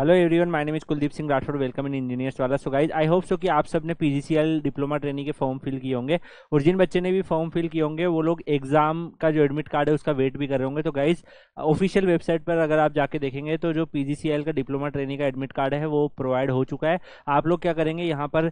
hello everyone my name is Kuldeep Singh Rathore welcome in engineers वाला so guys I hope so कि आप सब ने पीजीसीएल डिप्लोमा ट्रेनिंग के फॉर्म फिल किए होंगे और जिन बच्चे ने भी फॉर्म फिल किए होंगे वो लोग एग्जाम का जो एडमिट कार्ड है उसका वेट भी कर रहे होंगे तो गाइज ऑफिशियल वेबसाइट पर अगर आप जाके देखेंगे तो जो पी का डिप्लोमा ट्रेनिंग का एडमिट कार्ड है वो प्रोवाइड हो चुका है आप लोग क्या करेंगे यहाँ पर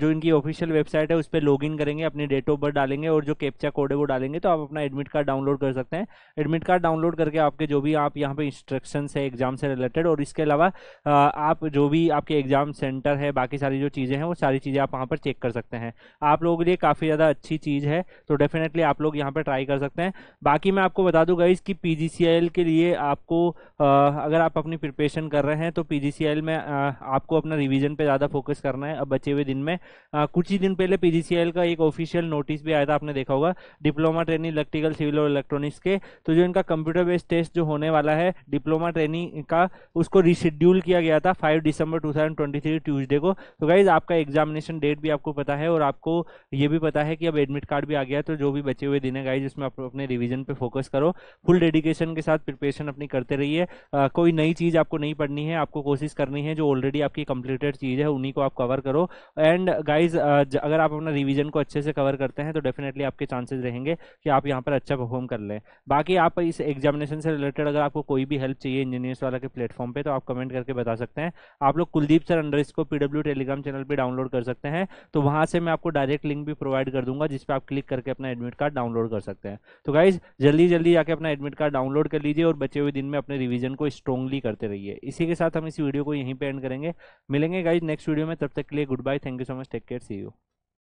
जो इनकी ऑफिशियल वेबसाइट है उस पर लॉग करेंगे अपनी डेट ऑफ बर्थ डालेंगे और जो कैप्चा कोड है वो डालेंगे तो आप अपना एडमिट कार्ड डाउनलोड कर सकते हैं एडमिट कार्ड डाउनलोड करके आपके जो भी आप यहाँ पर इंस्ट्रक्शन है एग्जाम से रिलेटेड और इसके अलावा आप जो भी आपके एग्ज़ाम सेंटर है बाकी सारी जो चीज़ें हैं वो सारी चीज़ें आप वहाँ पर चेक कर सकते हैं आप लोगों के लिए काफ़ी ज़्यादा अच्छी चीज़ है तो डेफिनेटली आप लोग यहाँ पर ट्राई कर सकते हैं बाकी मैं आपको बता दूँगा इस कि पी के लिए आपको अगर आप अपनी प्रिपरेशन कर रहे हैं तो पी में आपको अपना रिविज़न पर ज़्यादा फोकस करना है अब बचे हुए दिन में कुछ ही दिन पहले पी का एक ऑफिशियल नोटिस भी आया था आपने देखा होगा डिप्लोमा ट्रेनिंग इलेक्ट्रिकल सिविल और इलेक्ट्रॉनिक्स के तो जो इनका कंप्यूटर बेस्ड टेस्ट जो होने वाला है डिप्लोमा ट्रेनिंग का उसको रिशेड्यूल शेड्यूल किया गया था 5 दिसंबर 2023 ट्यूसडे को तो गाइज आपका एग्जामिनेशन डेट भी आपको पता है और आपको ये भी पता है कि अब एडमिट कार्ड भी आ गया तो जो भी बचे हुए दिन है गाइज उसमें आप अपने रिविजन पे फोकस करो फुल डेडिकेशन के साथ प्रिपरेशन अपनी करते रहिए कोई नई चीज़ आपको नहीं पढ़नी है आपको कोशिश करनी है जो ऑलरेडी आपकी कंप्लीटेड चीज़ है उन्हीं को आप कवर करो एंड गाइज अगर आप अपना रिविजन को अच्छे से कवर करते हैं तो डेफिनेटली आपके चांसेज रहेंगे कि आप यहाँ पर अच्छा परफॉर्म कर लें बाकी आप इस एग्जामिनेशन से रिलेटेड अगर आपको कोई भी हेल्प चाहिए इंजीनियर्स वाला के प्लेटफॉर्म पर तो आप कमेंट करके करके बता सकते हैं आप लोग कुलदीप सर अंडर इसको पीडब्ल्यू टेलीग्राम चैनल पर डाउनलोड कर सकते हैं तो वहाँ से मैं आपको डायरेक्ट लिंक भी प्रोवाइड कर दूंगा जिस पर आप क्लिक करके अपना एडमिट कार्ड डाउनलोड कर सकते हैं तो गाइज जल्दी जल्दी जाके अपना एडमिट कार्ड डाउनलोड कर लीजिए और बचे हुए दिन में अपने रिविजन को स्ट्रॉन्गली करते रहिए इसी के साथ हम इस वीडियो को यहीं पर एंड करेंगे मिलेंगे गाइज नेक्स्ट वीडियो में तब तक के लिए good bye thank you so much take care see you